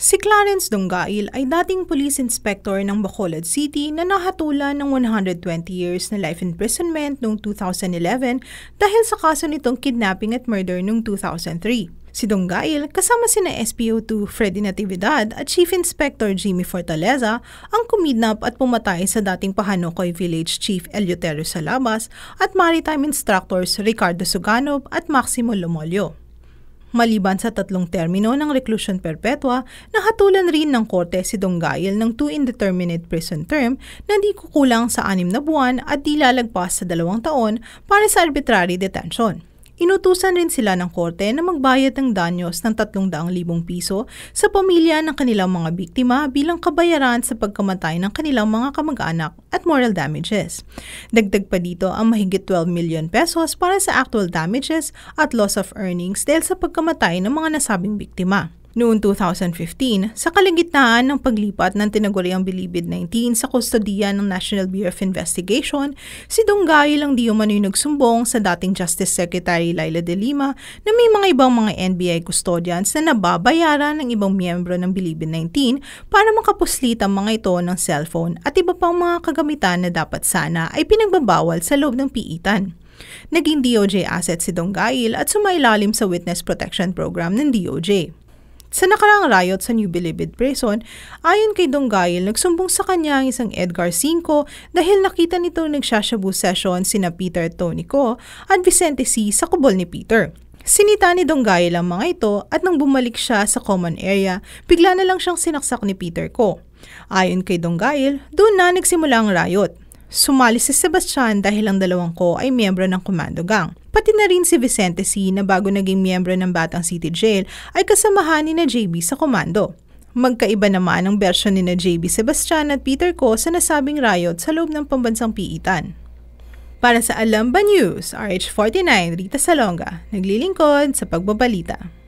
Si Clarence Dongail ay dating police inspector ng Bacolod City na nahatulan ng 120 years na life imprisonment noong 2011 dahil sa kaso nitong kidnapping at murder noong 2003. Si Dongail kasama sina SPO2 Freddy Natividad at Chief Inspector Jimmy Fortaleza ang kumidnap at pumatay sa dating Pahanokoy Village Chief Eleuterio Salabas at Maritime Instructors Ricardo Suganov at Maximo Lomolio. Maliban sa tatlong termino ng reclusion perpetua, nahatulan rin ng korte si Donggayel ng 2 indeterminate prison term na di kukulang sa 6 na buwan at di lalagpas sa 2 taon para sa arbitrary detention. Inutusan rin sila ng korte na magbayad ng danyos ng 300,000 piso sa pamilya ng kanilang mga biktima bilang kabayaran sa pagkamatay ng kanilang mga kamag-anak at moral damages. Dagdag pa dito ang mahigit 12 million pesos para sa actual damages at loss of earnings dahil sa pagkamatay ng mga nasabing biktima. Noon 2015, sa kalagitnaan ng paglipat ng tinaguriang Bilibid-19 sa kustodiya ng National Bureau of Investigation, si Donggay lang di umano'y nagsumbong sa dating Justice Secretary Laila de Lima na may mga ibang mga NBI custodians na nababayaran ng ibang miyembro ng Bilibid-19 para makapuslit ang mga ito ng cellphone at iba pang mga kagamitan na dapat sana ay pinagbabawal sa loob ng piitan. Naging DOJ asset si Donggail at sumailalim sa Witness Protection Program ng DOJ. Sa nakaraang riot sa New Bilibid Prison, ayon kay Donggayel, nagsumbong sa kanya ang isang Edgar Cinco dahil nakita nito nagsashabu session sina Peter Tonico at Vicente C. sa kubol ni Peter. Sinita ni Donggayel ang mga ito at nang bumalik siya sa common area, bigla na lang siyang sinaksak ni Peter ko. Ayon kay Donggayel, doon na nagsimula ang riot. Sumali si Sebastian dahil ang dalawang ko ay miyembro ng Commando Gang. Pati na rin si Vicente C. na bago naging miyembro ng Batang City Jail ay kasamahan ni na JB sa komando. Magkaiba naman ang bersyon ni na JB Sebastian at Peter Co sa nasabing riot sa loob ng pambansang piitan. Para sa Alamba News, RH49, Rita Salonga, naglilingkod sa pagbabalita.